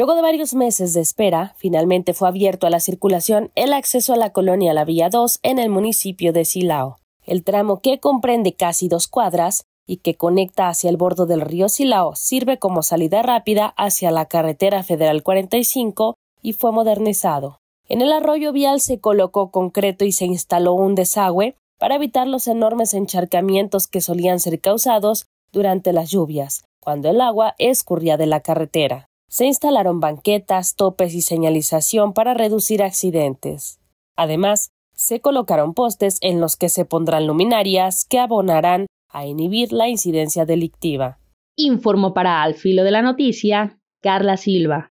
Luego de varios meses de espera, finalmente fue abierto a la circulación el acceso a la colonia La Vía 2 en el municipio de Silao. El tramo que comprende casi dos cuadras y que conecta hacia el bordo del río Silao sirve como salida rápida hacia la carretera federal 45 y fue modernizado. En el arroyo vial se colocó concreto y se instaló un desagüe para evitar los enormes encharcamientos que solían ser causados durante las lluvias, cuando el agua escurría de la carretera. Se instalaron banquetas, topes y señalización para reducir accidentes. Además, se colocaron postes en los que se pondrán luminarias que abonarán a inhibir la incidencia delictiva. Informo para Al Filo de la Noticia, Carla Silva.